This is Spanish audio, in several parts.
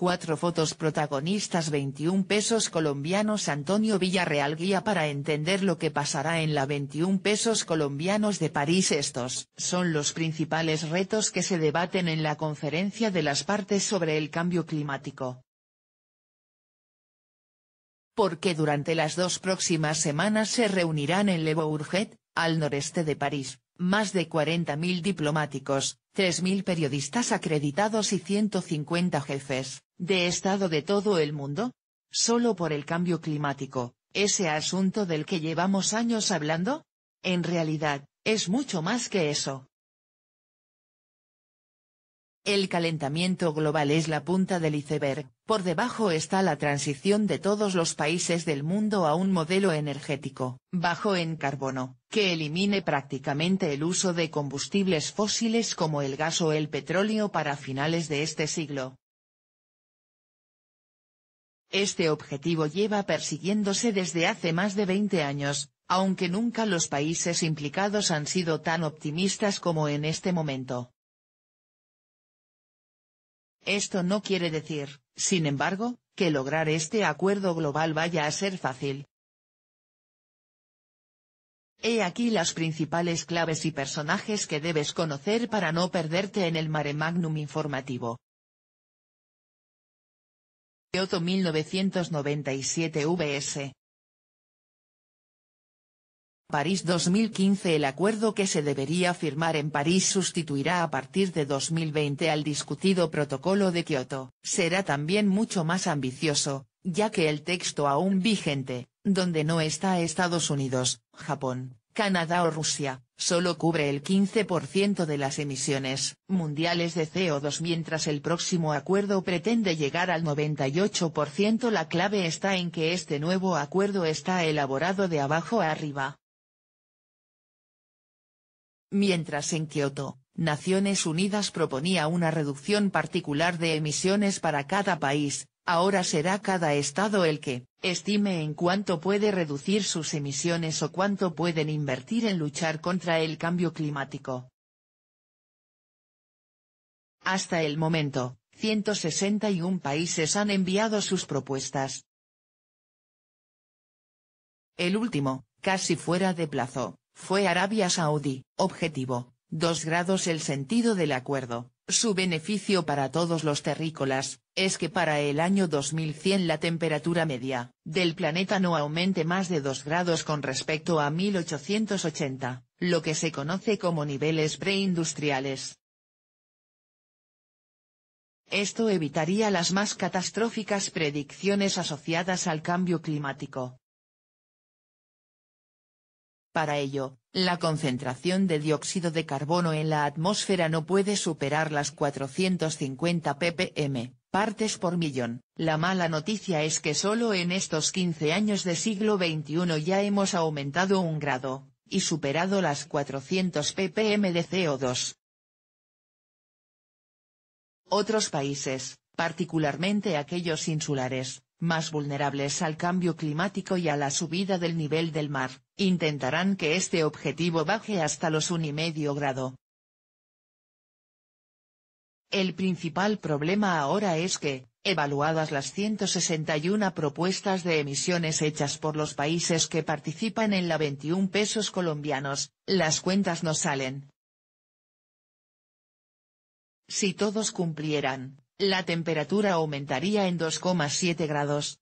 Cuatro fotos protagonistas 21 pesos colombianos Antonio Villarreal guía para entender lo que pasará en la 21 pesos colombianos de París Estos son los principales retos que se debaten en la conferencia de las partes sobre el cambio climático porque durante las dos próximas semanas se reunirán en Le Bourget, al noreste de París, más de 40.000 diplomáticos, 3.000 periodistas acreditados y 150 jefes, de Estado de todo el mundo? ¿Solo por el cambio climático, ese asunto del que llevamos años hablando? En realidad, es mucho más que eso. El calentamiento global es la punta del iceberg, por debajo está la transición de todos los países del mundo a un modelo energético, bajo en carbono, que elimine prácticamente el uso de combustibles fósiles como el gas o el petróleo para finales de este siglo. Este objetivo lleva persiguiéndose desde hace más de 20 años, aunque nunca los países implicados han sido tan optimistas como en este momento. Esto no quiere decir, sin embargo, que lograr este acuerdo global vaya a ser fácil. He aquí las principales claves y personajes que debes conocer para no perderte en el mare magnum informativo. 1997 VS París 2015 El acuerdo que se debería firmar en París sustituirá a partir de 2020 al discutido protocolo de Kioto. Será también mucho más ambicioso, ya que el texto aún vigente, donde no está Estados Unidos, Japón, Canadá o Rusia, solo cubre el 15% de las emisiones mundiales de CO2 mientras el próximo acuerdo pretende llegar al 98%. La clave está en que este nuevo acuerdo está elaborado de abajo a arriba Mientras en Kioto, Naciones Unidas proponía una reducción particular de emisiones para cada país, ahora será cada estado el que, estime en cuánto puede reducir sus emisiones o cuánto pueden invertir en luchar contra el cambio climático. Hasta el momento, 161 países han enviado sus propuestas. El último, casi fuera de plazo, fue Arabia Saudí, objetivo, 2 grados el sentido del acuerdo, su beneficio para todos los terrícolas, es que para el año 2100 la temperatura media del planeta no aumente más de 2 grados con respecto a 1880, lo que se conoce como niveles preindustriales. Esto evitaría las más catastróficas predicciones asociadas al cambio climático. Para ello, la concentración de dióxido de carbono en la atmósfera no puede superar las 450 ppm, partes por millón. La mala noticia es que solo en estos 15 años de siglo XXI ya hemos aumentado un grado, y superado las 400 ppm de CO2. Otros países, particularmente aquellos insulares, más vulnerables al cambio climático y a la subida del nivel del mar, intentarán que este objetivo baje hasta los 1,5 grado. El principal problema ahora es que, evaluadas las 161 propuestas de emisiones hechas por los países que participan en la 21 pesos colombianos, las cuentas no salen. Si todos cumplieran, la temperatura aumentaría en 2,7 grados.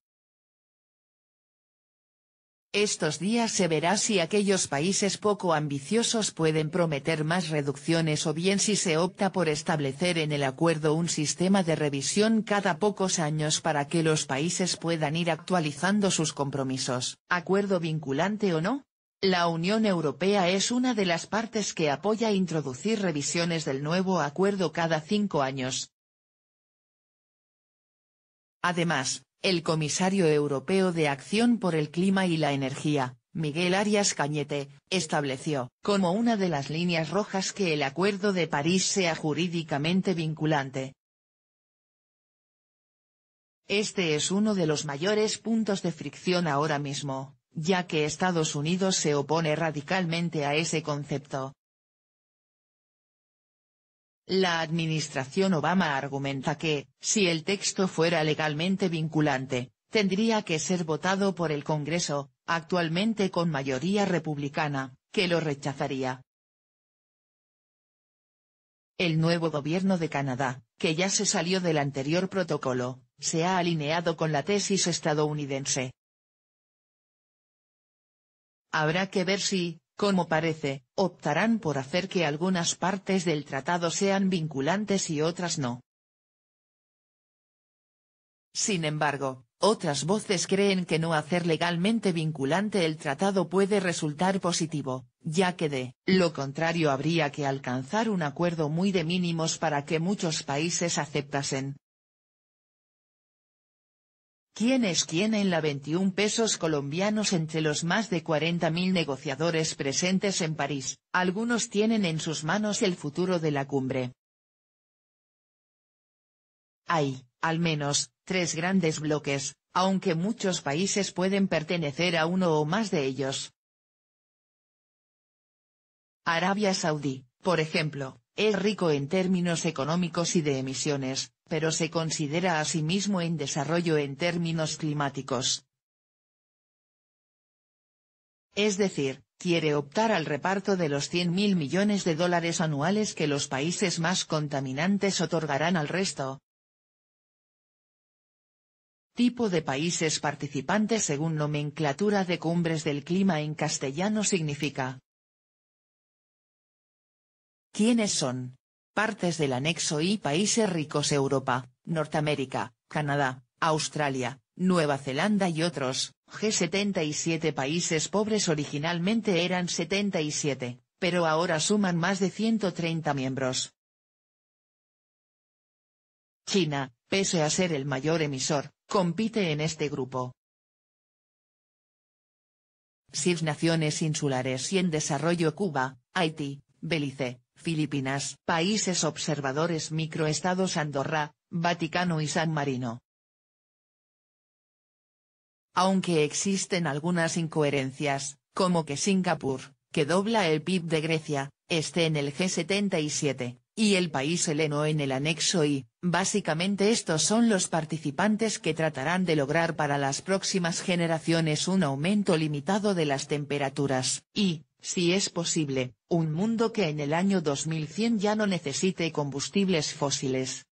Estos días se verá si aquellos países poco ambiciosos pueden prometer más reducciones o bien si se opta por establecer en el acuerdo un sistema de revisión cada pocos años para que los países puedan ir actualizando sus compromisos. Acuerdo vinculante o no. La Unión Europea es una de las partes que apoya introducir revisiones del nuevo acuerdo cada cinco años. Además, el comisario europeo de Acción por el Clima y la Energía, Miguel Arias Cañete, estableció como una de las líneas rojas que el Acuerdo de París sea jurídicamente vinculante. Este es uno de los mayores puntos de fricción ahora mismo, ya que Estados Unidos se opone radicalmente a ese concepto. La administración Obama argumenta que, si el texto fuera legalmente vinculante, tendría que ser votado por el Congreso, actualmente con mayoría republicana, que lo rechazaría. El nuevo gobierno de Canadá, que ya se salió del anterior protocolo, se ha alineado con la tesis estadounidense. Habrá que ver si, como parece, optarán por hacer que algunas partes del tratado sean vinculantes y otras no. Sin embargo, otras voces creen que no hacer legalmente vinculante el tratado puede resultar positivo, ya que de lo contrario habría que alcanzar un acuerdo muy de mínimos para que muchos países aceptasen, ¿Quién es quién en la 21 pesos colombianos entre los más de 40.000 negociadores presentes en París? Algunos tienen en sus manos el futuro de la cumbre. Hay, al menos, tres grandes bloques, aunque muchos países pueden pertenecer a uno o más de ellos. Arabia Saudí, por ejemplo, es rico en términos económicos y de emisiones, pero se considera a sí mismo en desarrollo en términos climáticos. Es decir, quiere optar al reparto de los 100.000 millones de dólares anuales que los países más contaminantes otorgarán al resto. Tipo de países participantes según nomenclatura de cumbres del clima en castellano significa. ¿Quiénes son? partes del anexo y países ricos Europa, Norteamérica, Canadá, Australia, Nueva Zelanda y otros. G77 países pobres originalmente eran 77, pero ahora suman más de 130 miembros. China, pese a ser el mayor emisor, compite en este grupo. Six Naciones Insulares y en Desarrollo Cuba, Haití, Belice, Filipinas, países observadores microestados Andorra, Vaticano y San Marino. Aunque existen algunas incoherencias, como que Singapur, que dobla el PIB de Grecia, esté en el G77, y el país heleno en el anexo I, básicamente estos son los participantes que tratarán de lograr para las próximas generaciones un aumento limitado de las temperaturas, y, si es posible, un mundo que en el año 2100 ya no necesite combustibles fósiles,